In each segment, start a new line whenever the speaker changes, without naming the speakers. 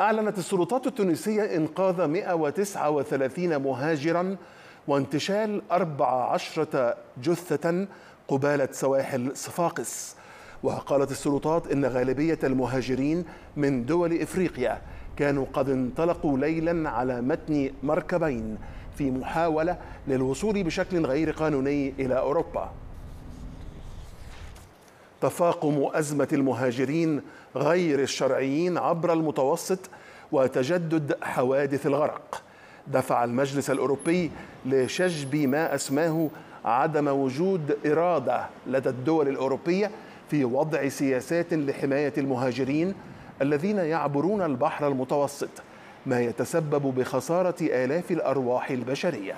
أعلنت السلطات التونسية إنقاذ 139 مهاجرا وانتشال 14 جثة قبالة سواحل صفاقس وقالت السلطات إن غالبية المهاجرين من دول إفريقيا كانوا قد انطلقوا ليلا على متن مركبين في محاولة للوصول بشكل غير قانوني إلى أوروبا تفاقم ازمه المهاجرين غير الشرعيين عبر المتوسط وتجدد حوادث الغرق دفع المجلس الاوروبي لشجب ما اسماه عدم وجود اراده لدى الدول الاوروبيه في وضع سياسات لحمايه المهاجرين الذين يعبرون البحر المتوسط ما يتسبب بخساره الاف الارواح البشريه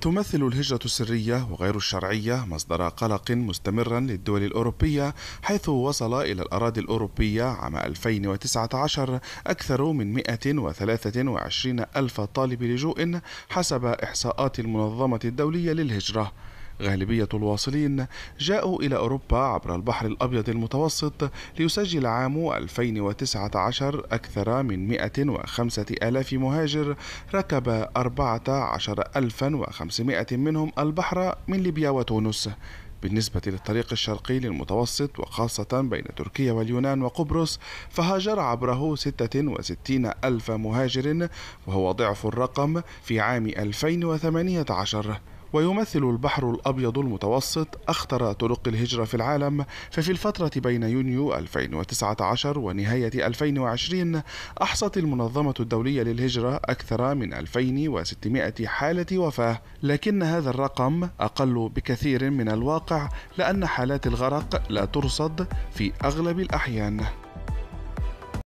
تمثل الهجرة السرية وغير الشرعية مصدر قلق مستمرا للدول الأوروبية حيث وصل إلى الأراضي الأوروبية عام 2019 أكثر من 123 ألف طالب لجوء حسب إحصاءات المنظمة الدولية للهجرة غالبية الواصلين جاءوا إلى أوروبا عبر البحر الأبيض المتوسط ليسجل عام 2019 أكثر من 105 ألاف مهاجر ركب 14500 منهم البحر من ليبيا وتونس بالنسبة للطريق الشرقي للمتوسط وخاصة بين تركيا واليونان وقبرص فهاجر عبره 66 ألف مهاجر وهو ضعف الرقم في عام 2018 ويمثل البحر الأبيض المتوسط أخطر طرق الهجرة في العالم ففي الفترة بين يونيو 2019 ونهاية 2020 أحصت المنظمة الدولية للهجرة أكثر من 2600 حالة وفاة لكن هذا الرقم أقل بكثير من الواقع لأن حالات الغرق لا ترصد في أغلب الأحيان